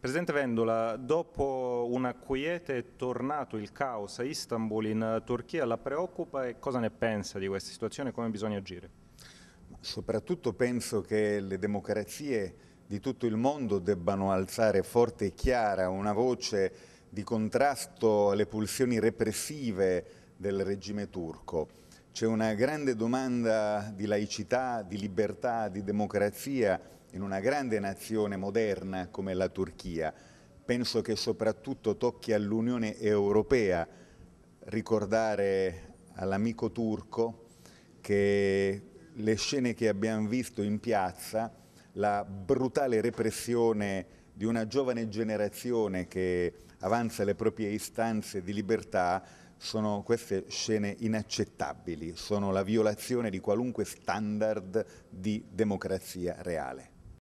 Presidente Vendola, dopo una quiete è tornato il caos a Istanbul in Turchia, la preoccupa e cosa ne pensa di questa situazione e come bisogna agire? Soprattutto penso che le democrazie di tutto il mondo debbano alzare forte e chiara una voce di contrasto alle pulsioni repressive del regime turco. C'è una grande domanda di laicità, di libertà, di democrazia in una grande nazione moderna come la Turchia. Penso che soprattutto tocchi all'Unione Europea ricordare all'amico turco che le scene che abbiamo visto in piazza, la brutale repressione di una giovane generazione che avanza le proprie istanze di libertà, sono queste scene inaccettabili, sono la violazione di qualunque standard di democrazia reale.